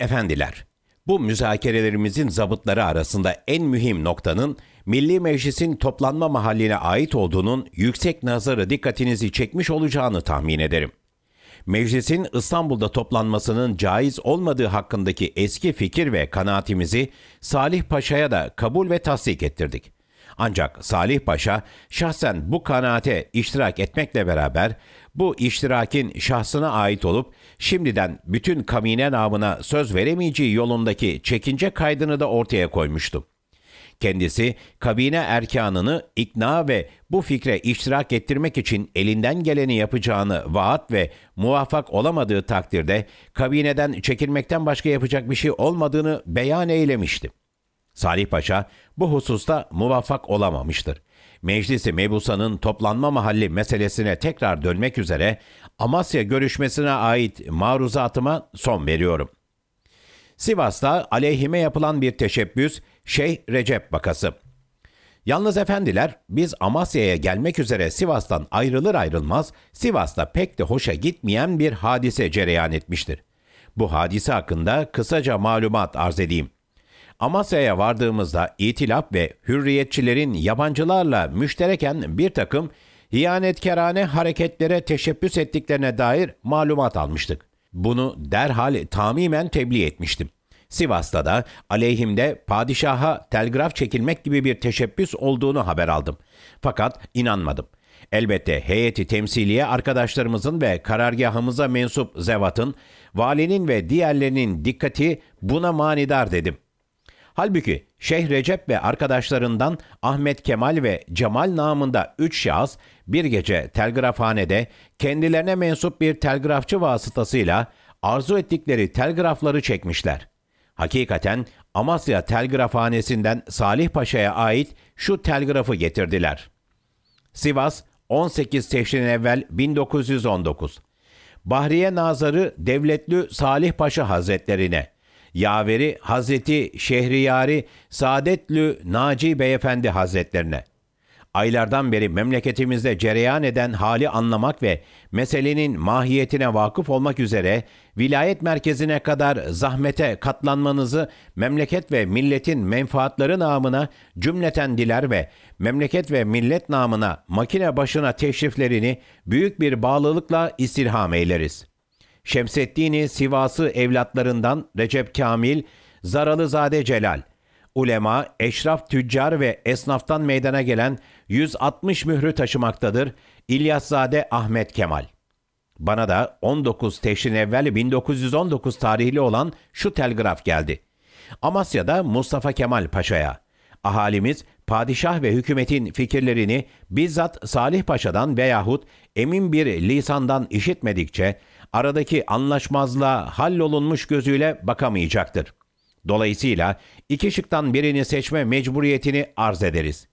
Efendiler, bu müzakerelerimizin zabıtları arasında en mühim noktanın Milli Meclis'in toplanma mahalline ait olduğunun yüksek nazarı dikkatinizi çekmiş olacağını tahmin ederim. Meclisin İstanbul'da toplanmasının caiz olmadığı hakkındaki eski fikir ve kanaatimizi Salih Paşa'ya da kabul ve tasdik ettirdik. Ancak Salih Paşa şahsen bu kanaate iştirak etmekle beraber bu iştirakin şahsına ait olup şimdiden bütün kamine namına söz veremeyeceği yolundaki çekince kaydını da ortaya koymuştu. Kendisi kabine erkanını ikna ve bu fikre iştirak ettirmek için elinden geleni yapacağını vaat ve muvaffak olamadığı takdirde kabineden çekilmekten başka yapacak bir şey olmadığını beyan eylemişti. Salih Paşa bu hususta muvaffak olamamıştır. Meclisi mebusanın toplanma mahalli meselesine tekrar dönmek üzere Amasya görüşmesine ait maruzatıma son veriyorum. Sivas'ta aleyhime yapılan bir teşebbüs Şeyh Recep Bakası. Yalnız efendiler biz Amasya'ya gelmek üzere Sivas'tan ayrılır ayrılmaz Sivas'ta pek de hoşa gitmeyen bir hadise cereyan etmiştir. Bu hadise hakkında kısaca malumat arz edeyim.'' Amasya'ya vardığımızda itilaf ve hürriyetçilerin yabancılarla müştereken bir takım hiyanetkarane hareketlere teşebbüs ettiklerine dair malumat almıştık. Bunu derhal tamimen tebliğ etmiştim. Sivas'ta da aleyhimde padişaha telgraf çekilmek gibi bir teşebbüs olduğunu haber aldım. Fakat inanmadım. Elbette heyeti temsiliye arkadaşlarımızın ve karargahımıza mensup zevatın, valinin ve diğerlerinin dikkati buna manidar dedim. Halbuki Şeyh Recep ve arkadaşlarından Ahmet Kemal ve Cemal namında üç şahıs bir gece telgrafhanede kendilerine mensup bir telgrafçı vasıtasıyla arzu ettikleri telgrafları çekmişler. Hakikaten Amasya Telgrafhanesi'nden Salih Paşa'ya ait şu telgrafı getirdiler. Sivas 18 Teşrin evvel 1919 Bahriye Nazarı Devletli Salih Paşa Hazretlerine yaveri Hazreti Şehriyari Saadetlü Naci Beyefendi Hazretlerine. Aylardan beri memleketimizde cereyan eden hali anlamak ve meselenin mahiyetine vakıf olmak üzere vilayet merkezine kadar zahmete katlanmanızı memleket ve milletin menfaatları namına cümleten diler ve memleket ve millet namına makine başına teşriflerini büyük bir bağlılıkla istirham eyleriz.'' Şemseddini Sivası evlatlarından Recep Kamil, Zaralızade Celal, ulema, eşraf tüccar ve esnaftan meydana gelen 160 mührü taşımaktadır İlyaszade Ahmet Kemal. Bana da 19 Teşrin evvel 1919 tarihli olan şu telgraf geldi. Amasya'da Mustafa Kemal Paşa'ya. Ahalimiz padişah ve hükümetin fikirlerini bizzat Salih Paşa'dan veyahut emin bir lisandan işitmedikçe aradaki anlaşmazlığa hallolunmuş gözüyle bakamayacaktır. Dolayısıyla iki şıktan birini seçme mecburiyetini arz ederiz.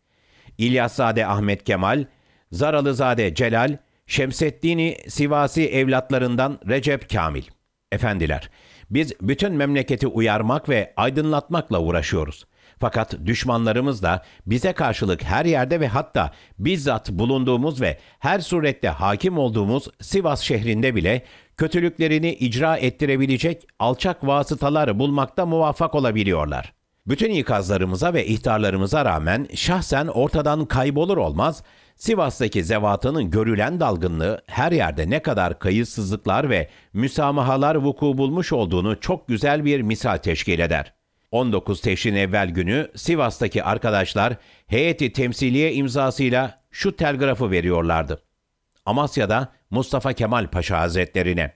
İlyaszade Ahmet Kemal, Zaralızade Celal, Şemseddini Sivasi evlatlarından Recep Kamil. Efendiler, biz bütün memleketi uyarmak ve aydınlatmakla uğraşıyoruz. Fakat düşmanlarımız da bize karşılık her yerde ve hatta bizzat bulunduğumuz ve her surette hakim olduğumuz Sivas şehrinde bile kötülüklerini icra ettirebilecek alçak vasıtalar bulmakta muvaffak olabiliyorlar. Bütün ikazlarımıza ve ihtarlarımıza rağmen şahsen ortadan kaybolur olmaz, Sivas'taki zevatının görülen dalgınlığı her yerde ne kadar kayıtsızlıklar ve müsamahalar vuku bulmuş olduğunu çok güzel bir misal teşkil eder. 19 Teşrin evvel günü Sivas'taki arkadaşlar heyeti temsiliye imzasıyla şu telgrafı veriyorlardı. Amasya'da Mustafa Kemal Paşa Hazretlerine.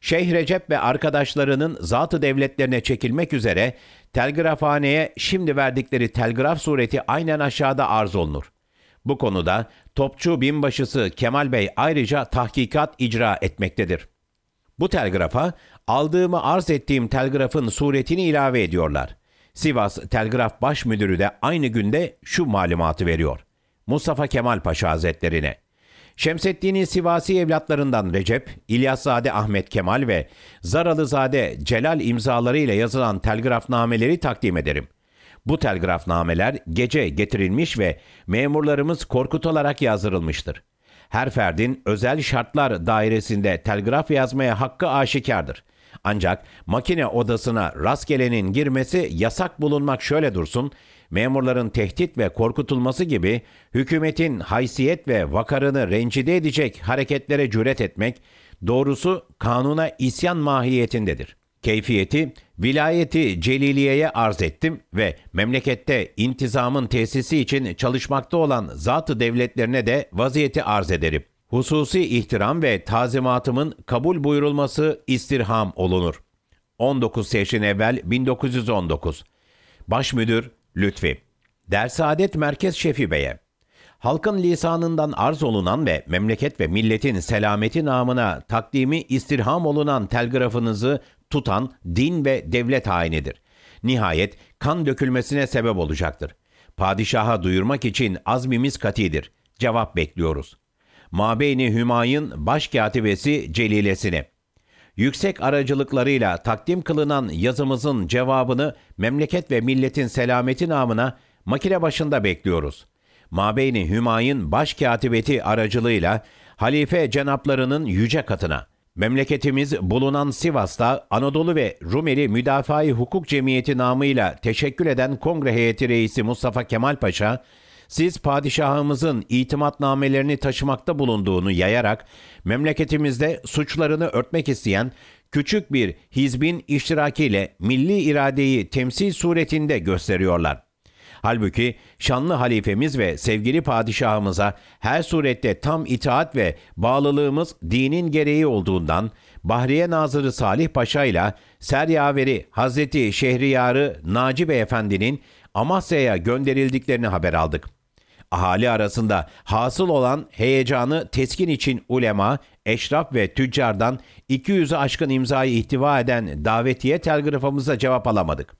Şeyh Recep ve arkadaşlarının zatı devletlerine çekilmek üzere telgrafhaneye şimdi verdikleri telgraf sureti aynen aşağıda arz olunur. Bu konuda topçu binbaşısı Kemal Bey ayrıca tahkikat icra etmektedir. Bu telgrafa aldığımı arz ettiğim telgrafın suretini ilave ediyorlar. Sivas Telgraf Baş Müdürü de aynı günde şu malumatı veriyor. Mustafa Kemal Paşa Hazretlerine Şemseddin'in Sivasi evlatlarından Recep, İlyaszade Ahmet Kemal ve Zaralızade Celal imzalarıyla yazılan telgrafnameleri takdim ederim. Bu telgrafnameler gece getirilmiş ve memurlarımız Korkut olarak yazdırılmıştır. Her ferdin özel şartlar dairesinde telgraf yazmaya hakkı aşikardır.'' Ancak makine odasına rastgelenin girmesi yasak bulunmak şöyle dursun, memurların tehdit ve korkutulması gibi hükümetin haysiyet ve vakarını rencide edecek hareketlere cüret etmek, doğrusu kanuna isyan mahiyetindedir. Keyfiyeti, vilayeti Celiliye'ye arz ettim ve memlekette intizamın tesisi için çalışmakta olan zatı devletlerine de vaziyeti arz ederim.'' Hususi ihtiram ve tazimatımın kabul buyurulması istirham olunur. 19 Seçin evvel 1919 Başmüdür Lütfi Dersaadet Merkez Şefi Bey'e Halkın lisanından arz olunan ve memleket ve milletin selameti namına takdimi istirham olunan telgrafınızı tutan din ve devlet hainidir. Nihayet kan dökülmesine sebep olacaktır. Padişaha duyurmak için azmimiz katidir. Cevap bekliyoruz.'' Mabeyni Hümayun Başkatibesi Celilesini. Yüksek aracılıklarıyla takdim kılınan yazımızın cevabını memleket ve milletin selameti namına makine başında bekliyoruz. Mabeyni Hümayun Başkatibeti aracılığıyla halife cenaplarının yüce katına, memleketimiz bulunan Sivas'ta Anadolu ve Rumeli Müdafai Hukuk Cemiyeti namıyla teşekkür eden kongre heyeti reisi Mustafa Kemal Paşa, siz padişahımızın itimatnamelerini taşımakta bulunduğunu yayarak memleketimizde suçlarını örtmek isteyen küçük bir hizbin iştirakiyle milli iradeyi temsil suretinde gösteriyorlar. Halbuki şanlı halifemiz ve sevgili padişahımıza her surette tam itaat ve bağlılığımız dinin gereği olduğundan Bahriye Nazırı Salih Paşa ile Seryaveri Hazreti Şehriyarı Naci Beyefendi'nin Amasya'ya gönderildiklerini haber aldık. Ahali arasında hasıl olan heyecanı teskin için ulema, eşraf ve tüccardan 200'ü aşkın imzayı ihtiva eden davetiye telgrafımıza cevap alamadık.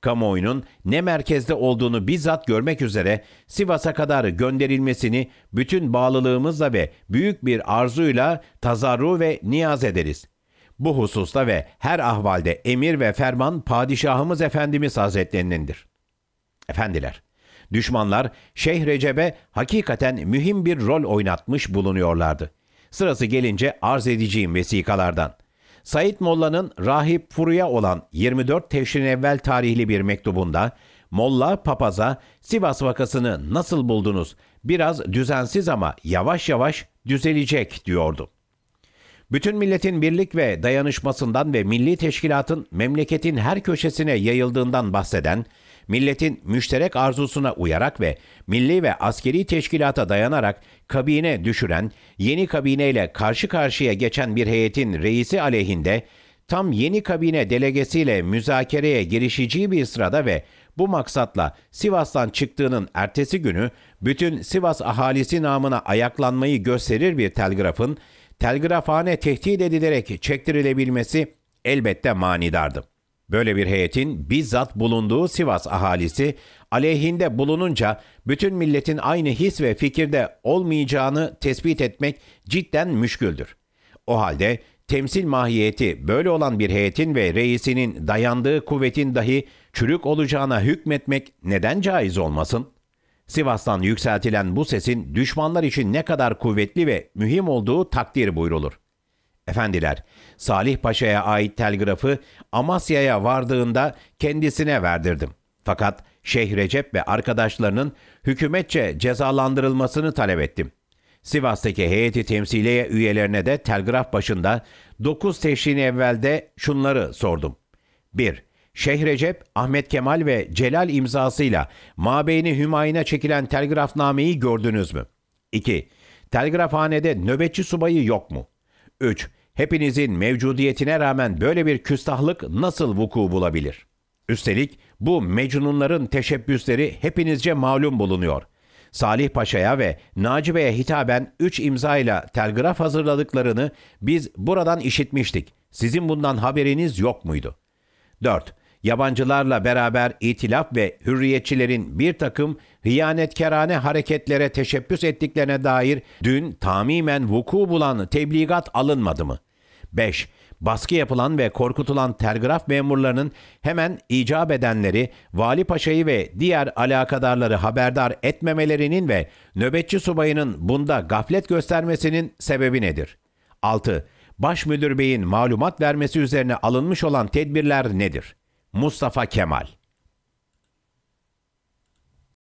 Kamuoyunun ne merkezde olduğunu bizzat görmek üzere Sivas'a kadar gönderilmesini bütün bağlılığımızla ve büyük bir arzuyla tazarru ve niyaz ederiz.'' Bu hususta ve her ahvalde emir ve ferman padişahımız Efendimiz Hazretlerinindir. Efendiler, Düşmanlar Şeyh Recep'e hakikaten mühim bir rol oynatmış bulunuyorlardı. Sırası gelince arz edeceğim vesikalardan. Said Molla'nın Rahip Furu'ya olan 24 teşrin evvel tarihli bir mektubunda Molla papaza Sivas vakasını nasıl buldunuz? Biraz düzensiz ama yavaş yavaş düzelecek diyordu. Bütün milletin birlik ve dayanışmasından ve milli teşkilatın memleketin her köşesine yayıldığından bahseden milletin müşterek arzusuna uyarak ve milli ve askeri teşkilata dayanarak kabine düşüren, yeni kabineyle karşı karşıya geçen bir heyetin reisi aleyhinde tam yeni kabine delegesiyle müzakereye girişeceği bir sırada ve bu maksatla Sivas'tan çıktığının ertesi günü bütün Sivas ahalisi namına ayaklanmayı gösterir bir telgrafın telgrafhane tehdit edilerek çektirilebilmesi elbette manidardı. Böyle bir heyetin bizzat bulunduğu Sivas ahalisi aleyhinde bulununca bütün milletin aynı his ve fikirde olmayacağını tespit etmek cidden müşküldür. O halde temsil mahiyeti böyle olan bir heyetin ve reisinin dayandığı kuvvetin dahi çürük olacağına hükmetmek neden caiz olmasın? Sivas'tan yükseltilen bu sesin düşmanlar için ne kadar kuvvetli ve mühim olduğu takdir buyrulur. Efendiler, Salih Paşa'ya ait telgrafı Amasya'ya vardığında kendisine verdirdim. Fakat Şeyh Recep ve arkadaşlarının hükümetçe cezalandırılmasını talep ettim. Sivas'taki heyeti temsiliye üyelerine de telgraf başında 9 teşrin evvelde şunları sordum. 1. Şeyh Recep, Ahmet Kemal ve Celal imzasıyla Mabeyni Hümayun'a çekilen telgrafnameyi gördünüz mü? 2. Telgrafhanede nöbetçi subayı yok mu? 3 hepinizin mevcudiyetine rağmen böyle bir küstahlık nasıl vuku bulabilir? Üstelik bu mecnunların teşebbüsleri hepinizce malum bulunuyor. Salih Paşa'ya ve Naci Bey'e hitaben 3 imzayla telgraf hazırladıklarını biz buradan işitmiştik. Sizin bundan haberiniz yok muydu? 4. Yabancılarla beraber itilaf ve hürriyetçilerin bir takım hıyanetkerane hareketlere teşebbüs ettiklerine dair dün tamimen vuku bulan tebligat alınmadı mı? 5. Baskı yapılan ve korkutulan telgraf memurlarının hemen icap edenleri, Vali Paşa'yı ve diğer alakadarları haberdar etmemelerinin ve nöbetçi subayının bunda gaflet göstermesinin sebebi nedir? 6. Baş Müdür Bey'in malumat vermesi üzerine alınmış olan tedbirler nedir? Mustafa Kemal